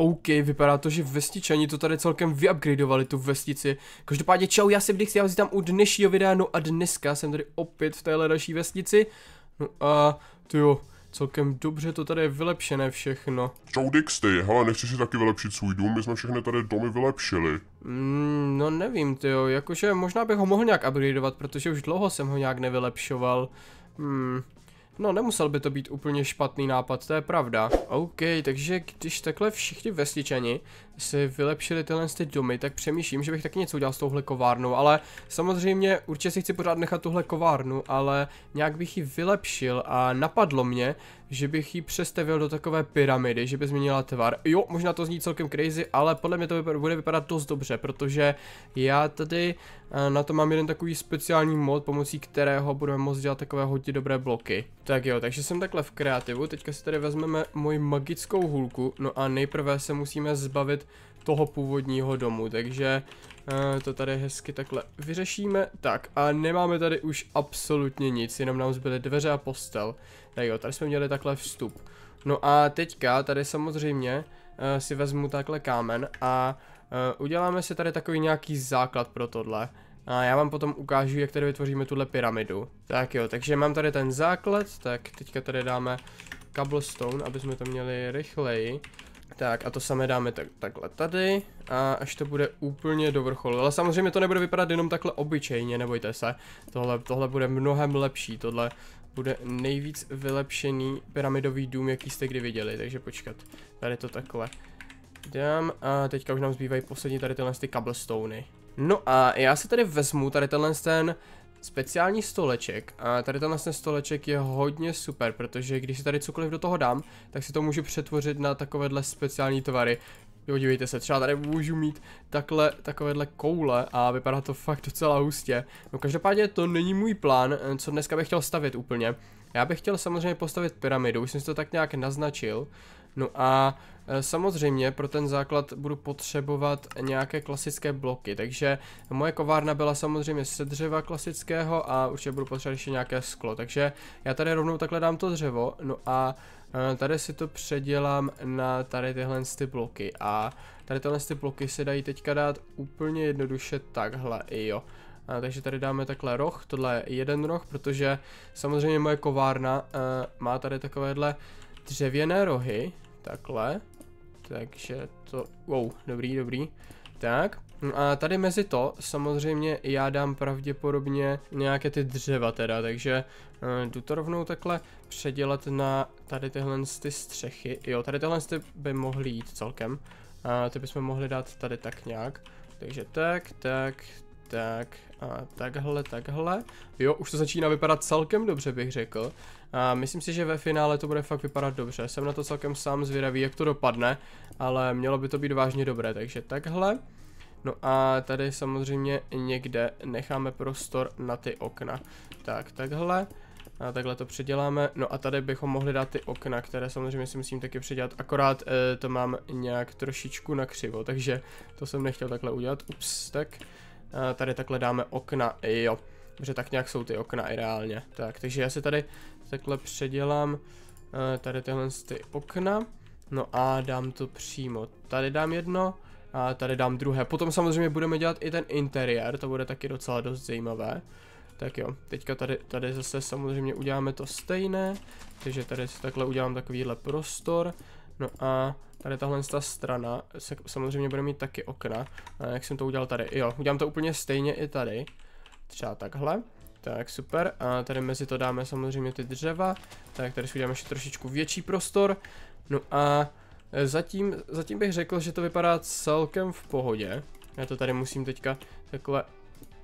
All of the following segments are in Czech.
OK, vypadá to, že vestičani to tady celkem vyupgradeovali, tu vestici. Každopádně čau, já jsem Dix, já vás tam u dnešního videa, no a dneska jsem tady opět v téhle další vestici. No a, jo, celkem dobře to tady je vylepšené všechno. Čau ty, hele, nechci si taky vylepšit svůj dům, my jsme všechny tady domy vylepšili. Mm, no nevím, jo, jakože možná bych ho mohl nějak upgradeovat, protože už dlouho jsem ho nějak nevylepšoval. Hmm, No nemusel by to být úplně špatný nápad, to je pravda. OK, takže když takhle všichni vesničani si vylepšili tyhle ty domy, tak přemýšlím, že bych taky něco udělal s touhle kovárnou, ale samozřejmě určitě si chci pořád nechat tuhle kovárnu, ale nějak bych ji vylepšil a napadlo mě, že bych ji přestavil do takové pyramidy, že by změnila tvar. Jo, možná to zní celkem crazy, ale podle mě to bude vypadat dost dobře, protože já tady eh, na to mám jeden takový speciální mod, pomocí kterého budeme moct dělat takové hodně dobré bloky. Tak jo, takže jsem takhle v kreativu, teďka si tady vezmeme moji magickou hůlku, no a nejprve se musíme zbavit toho původního domu, takže eh, to tady hezky takhle vyřešíme. Tak a nemáme tady už absolutně nic, jenom nám zbyly dveře a postel. Tak jo, tady jsme měli takhle vstup. No a teďka tady samozřejmě uh, si vezmu takhle kámen a uh, uděláme si tady takový nějaký základ pro tohle. A já vám potom ukážu, jak tady vytvoříme tuhle pyramidu. Tak jo, takže mám tady ten základ, tak teďka tady dáme cobblestone, aby jsme to měli rychleji. Tak a to samé dáme tak, takhle tady a až to bude úplně do vrcholu. Ale samozřejmě to nebude vypadat jenom takhle obyčejně, nebojte se. Tohle, tohle bude mnohem lepší, tohle bude nejvíc vylepšený pyramidový dům, jaký jste kdy viděli. Takže počkat, tady to takhle dám a teďka už nám zbývají poslední tady tyhle ty cobblestony. No a já se tady vezmu tady tenhle ten speciální stoleček a tady tenhle stoleček je hodně super, protože když si tady cokoliv do toho dám, tak si to můžu přetvořit na takovéhle speciální tvary. Podívejte se, třeba tady můžu mít takhle, takovéhle koule a vypadá to fakt docela hustě. No každopádně to není můj plán, eh, co dneska bych chtěl stavět úplně. Já bych chtěl samozřejmě postavit pyramidu, už jsem si to tak nějak naznačil. No a e, Samozřejmě pro ten základ budu potřebovat nějaké klasické bloky, takže moje kovárna byla samozřejmě se dřeva klasického a určitě budu potřebovat ještě nějaké sklo, takže já tady rovnou takhle dám to dřevo, no a e, tady si to předělám na tady tyhle ty bloky a tady tyhle ty bloky se dají teďka dát úplně jednoduše takhle, jo. A, e, takže tady dáme takhle roh, tohle je jeden roh, protože samozřejmě moje kovárna uh, má tady takovéhle dřevěné rohy, takhle, takže to, wow, dobrý, dobrý, tak. No a tady mezi to samozřejmě já dám pravděpodobně nějaké ty dřeva teda, takže uh, jdu to rovnou takhle předělat na tady tyhle ty střechy. Jo, tady tyhle ty by mohly jít celkem. A uh, ty bychom mohli dát tady tak nějak. Takže tak, tak, tak a takhle, takhle. Jo, už to začíná vypadat celkem dobře, bych řekl. A myslím si, že ve finále to bude fakt vypadat dobře. Jsem na to celkem sám zvědavý, jak to dopadne, ale mělo by to být vážně dobré, takže takhle. No a tady samozřejmě někde necháme prostor na ty okna. Tak, takhle. A takhle to předěláme. No a tady bychom mohli dát ty okna, které samozřejmě si musím taky předělat. Akorát e, to mám nějak trošičku nakřivo, takže to jsem nechtěl takhle udělat. Ups, tak. Eh, tady takhle dáme okna, jo. Protože tak nějak jsou ty okna i reálně. Tak, takže já si tady takhle předělám eh, tady tyhle ty okna. No a dám to přímo. Tady dám jedno a tady dám druhé. Potom samozřejmě budeme dělat i ten interiér, to bude taky docela dost zajímavé. Tak jo, teďka tady, tady zase samozřejmě uděláme to stejné, takže tady si takhle udělám takovýhle prostor. No a Tady tahle ta strana se samozřejmě bude mít taky okna. Jak jsem to udělal tady? Jo, udělám to úplně stejně i tady. Třeba takhle. Tak super, a tady mezi to dáme samozřejmě ty dřeva, tak tady si uděláme ještě trošičku větší prostor, no a e, zatím, zatím bych řekl, že to vypadá celkem v pohodě, já to tady musím teďka takhle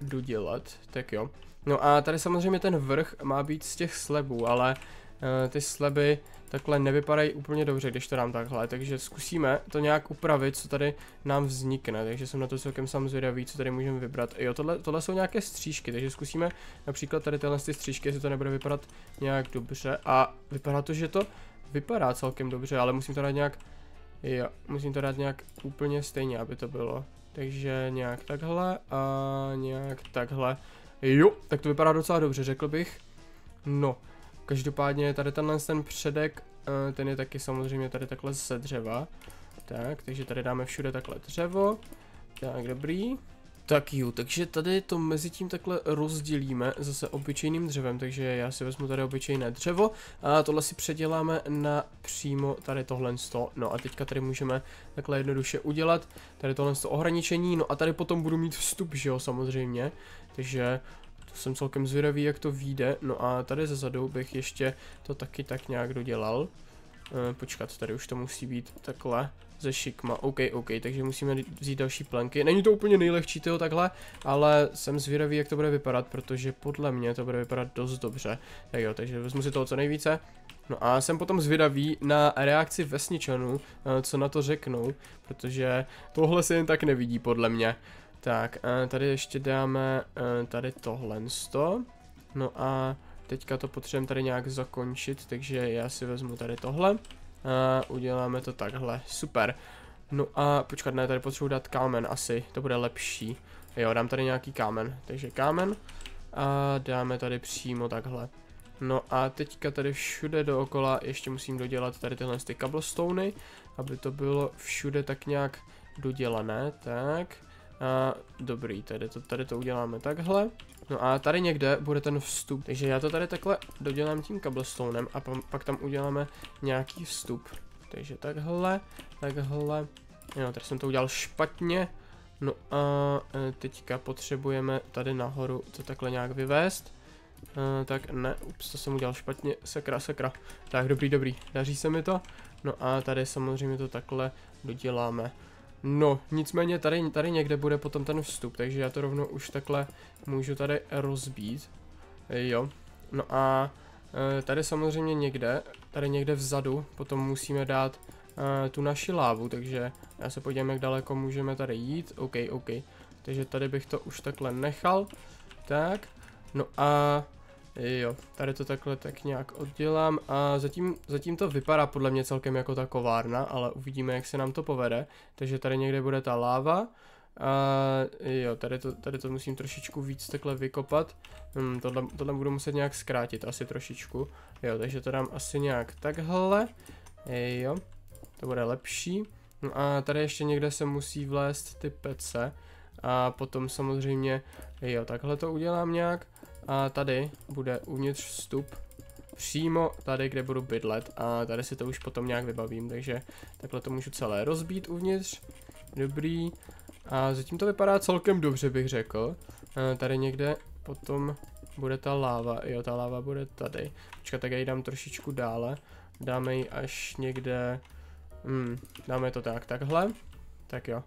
dodělat, tak jo. No a tady samozřejmě ten vrch má být z těch slebů, ale uh, ty sleby takhle nevypadají úplně dobře, když to dám takhle, takže zkusíme to nějak upravit, co tady nám vznikne, takže jsem na to celkem sám zvědavý, co tady můžeme vybrat. Jo, tohle, tohle jsou nějaké střížky, takže zkusíme například tady tyhle ty střížky, jestli to nebude vypadat nějak dobře a vypadá to, že to vypadá celkem dobře, ale musím to dát nějak, jo, musím to dát nějak úplně stejně, aby to bylo. Takže nějak takhle a nějak takhle. Jo, tak to vypadá docela dobře, řekl bych. No, Každopádně tady tenhle ten předek, eh, ten je taky samozřejmě tady takhle ze dřeva. Tak, takže tady dáme všude takhle dřevo. Tak, dobrý. Tak jo, takže tady to mezi tím takhle rozdělíme zase obyčejným dřevem, takže já si vezmu tady obyčejné dřevo a tohle si předěláme na přímo tady tohle sto. No a teďka tady můžeme takhle jednoduše udělat tady tohle sto ohraničení, no a tady potom budu mít vstup, že jo, samozřejmě. Takže jsem celkem zvědavý, jak to vyjde. No a tady zadu bych ještě to taky tak nějak dodělal. E, počkat, tady už to musí být takhle ze šikma. OK, OK, takže musíme vzít další plenky. Není to úplně nejlehčí toho takhle, ale jsem zvědavý, jak to bude vypadat, protože podle mě to bude vypadat dost dobře. Tak jo, takže vezmu si toho co nejvíce. No a jsem potom zvědavý na reakci vesničanů, eh, co na to řeknou, protože tohle se jen tak nevidí podle mě. Tak, a tady ještě dáme e, tady tohle sto. No a teďka to potřebujeme tady nějak zakončit, takže já si vezmu tady tohle. A uděláme to takhle, super. No a počkat, ne, tady potřebuji dát kámen asi, to bude lepší. Jo, dám tady nějaký kámen, takže kámen a dáme tady přímo takhle. No a teďka tady všude dookola ještě musím dodělat tady tyhle ty cobblestony, aby to bylo všude tak nějak dodělané, tak. A, dobrý, tady to, tady to uděláme takhle. No a tady někde bude ten vstup, takže já to tady takhle dodělám tím cobblestonem a pak tam uděláme nějaký vstup. Takže takhle, takhle, jo, tady jsem to udělal špatně. No a e, teďka potřebujeme tady nahoru to takhle nějak vyvést. Uh, tak ne, ups, to jsem udělal špatně, sakra, sakra. Tak, dobrý, dobrý, daří se mi to. No a tady samozřejmě to takhle doděláme. No, nicméně tady, tady někde bude potom ten vstup, takže já to rovnou už takhle můžu tady rozbít. Jo. No a e, tady samozřejmě někde, tady někde vzadu, potom musíme dát e, tu naši lávu, takže já se podívám, jak daleko můžeme tady jít. OK, OK. Takže tady bych to už takhle nechal. Tak. No a Jo, tady to takhle tak nějak oddělám a zatím, zatím to vypadá podle mě celkem jako ta kovárna, ale uvidíme, jak se nám to povede. Takže tady někde bude ta láva. A jo, tady to, tady to musím trošičku víc takhle vykopat. Hmm, tohle, tohle budu muset nějak zkrátit asi trošičku. Jo, takže to dám asi nějak takhle. Jo, to bude lepší. No a tady ještě někde se musí vlézt ty pece. A potom samozřejmě, jo, takhle to udělám nějak. A tady bude uvnitř vstup přímo tady, kde budu bydlet a tady si to už potom nějak vybavím, takže takhle to můžu celé rozbít uvnitř. Dobrý. A zatím to vypadá celkem dobře, bych řekl. A e, tady někde potom bude ta láva, jo, ta láva bude tady. Počkat, tak já ji dám trošičku dále. Dáme ji až někde, hmm, dáme to tak, takhle. Tak jo.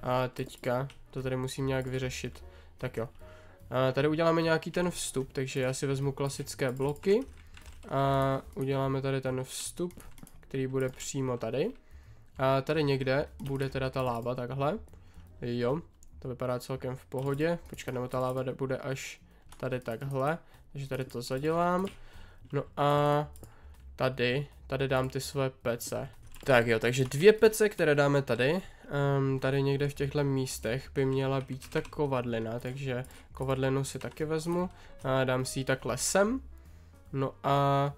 A teďka to tady musím nějak vyřešit. Tak jo. Tady uděláme nějaký ten vstup, takže já si vezmu klasické bloky a uděláme tady ten vstup, který bude přímo tady. A tady někde bude teda ta láva takhle. Jo, to vypadá celkem v pohodě. Počkat, nebo ta láva bude až tady takhle. Takže tady to zadělám. No a tady, tady dám ty své pece. Tak jo, takže dvě pece, které dáme tady. Um, tady někde v těchto místech by měla být ta kovadlina, takže kovadlinu si taky vezmu. A dám si ji tak lesem. No a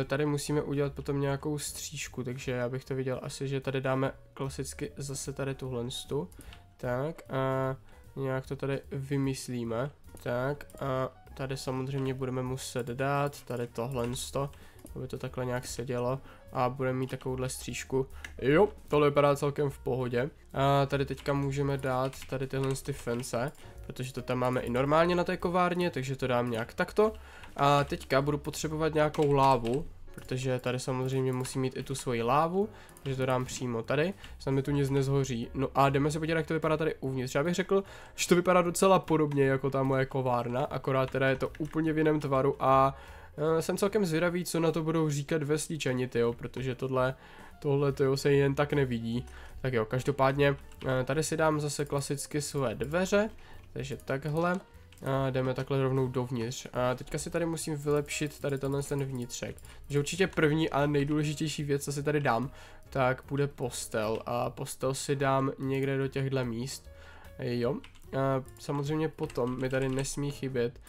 e, tady musíme udělat potom nějakou střížku, takže já bych to viděl asi, že tady dáme klasicky zase tady tuhle stu. Tak a nějak to tady vymyslíme. Tak a tady samozřejmě budeme muset dát tady tohle sto aby to takhle nějak sedělo a budeme mít takovouhle střížku. Jo, tohle vypadá celkem v pohodě. A tady teďka můžeme dát tady tyhle ty fence, protože to tam máme i normálně na té kovárně, takže to dám nějak takto. A teďka budu potřebovat nějakou lávu, protože tady samozřejmě musí mít i tu svoji lávu, takže to dám přímo tady, snad mi tu nic nezhoří. No a jdeme se podívat, jak to vypadá tady uvnitř. Já bych řekl, že to vypadá docela podobně jako ta moje kovárna, akorát teda je to úplně v jiném tvaru a Eh, jsem celkem zvědavý, co na to budou říkat vesličani, jo, protože tohle, tohle tyjo, se jen tak nevidí. Tak jo, každopádně, eh, tady si dám zase klasicky své dveře, takže takhle. A eh, jdeme takhle rovnou dovnitř. A teďka si tady musím vylepšit tady tenhle ten vnitřek. Takže určitě první a nejdůležitější věc, co si tady dám, tak bude postel. A postel si dám někde do těchto míst. Jo. A samozřejmě potom mi tady nesmí chybět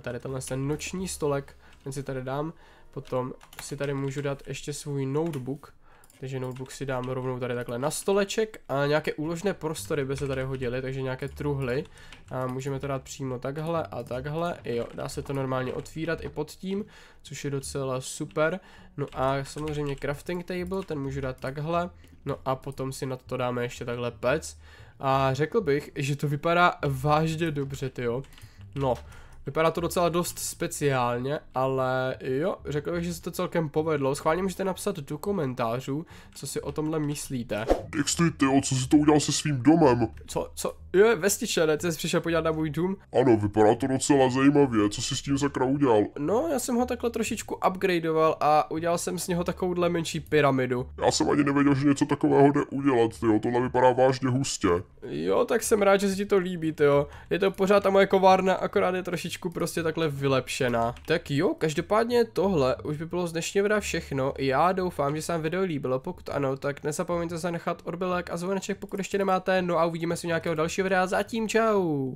tady tenhle ten noční stolek ten si tady dám, potom si tady můžu dát ještě svůj notebook, takže notebook si dám rovnou tady takhle na stoleček a nějaké úložné prostory by se tady hodily, takže nějaké truhly. A můžeme to dát přímo takhle a takhle. I jo, dá se to normálně otvírat i pod tím, což je docela super. No a samozřejmě crafting table, ten můžu dát takhle. No a potom si na to dáme ještě takhle pec. A řekl bych, že to vypadá vážně dobře, ty jo. No, Vypadá to docela dost speciálně, ale jo, řekl bych, že se to celkem povedlo. Schválně můžete napsat do komentářů, co si o tomhle myslíte. Dextry, ty o co si to udělal se svým domem? Co, co, jo, vestičere, ty jsi přišel podívat na můj dům? Ano, vypadá to docela zajímavě, co si s tím sakra udělal? No, já jsem ho takhle trošičku upgradeoval a udělal jsem z něho takovouhle menší pyramidu. Já jsem ani nevěděl, že něco takového jde udělat, ty jo, tohle vypadá vážně hustě. Jo, tak jsem rád, že se ti to líbí, jo. Je to pořád ta moje kovárna, akorát je trošičku trošičku prostě takhle vylepšena. Tak jo, každopádně tohle už by bylo z dnešního videa všechno. Já doufám, že se vám video líbilo, pokud ano, tak nezapomeňte se nechat odbělek a zvoneček, pokud ještě nemáte, no a uvidíme se u nějakého dalšího videa, zatím čau!